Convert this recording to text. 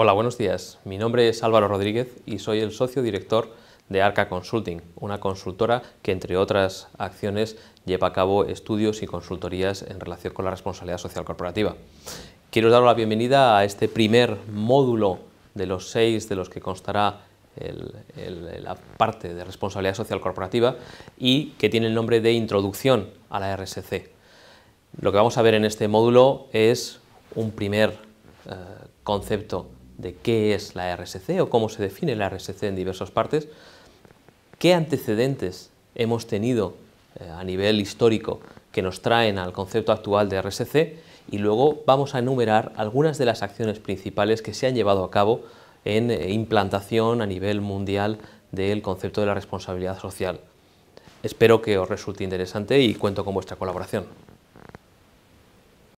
Hola, buenos días. Mi nombre es Álvaro Rodríguez y soy el socio director de Arca Consulting, una consultora que, entre otras acciones, lleva a cabo estudios y consultorías en relación con la responsabilidad social corporativa. Quiero daros la bienvenida a este primer módulo de los seis de los que constará la parte de responsabilidad social corporativa y que tiene el nombre de Introducción a la RSC. Lo que vamos a ver en este módulo es un primer eh, concepto de qué es la RSC o cómo se define la RSC en diversas partes, qué antecedentes hemos tenido eh, a nivel histórico que nos traen al concepto actual de RSC y luego vamos a enumerar algunas de las acciones principales que se han llevado a cabo en eh, implantación a nivel mundial del concepto de la responsabilidad social. Espero que os resulte interesante y cuento con vuestra colaboración.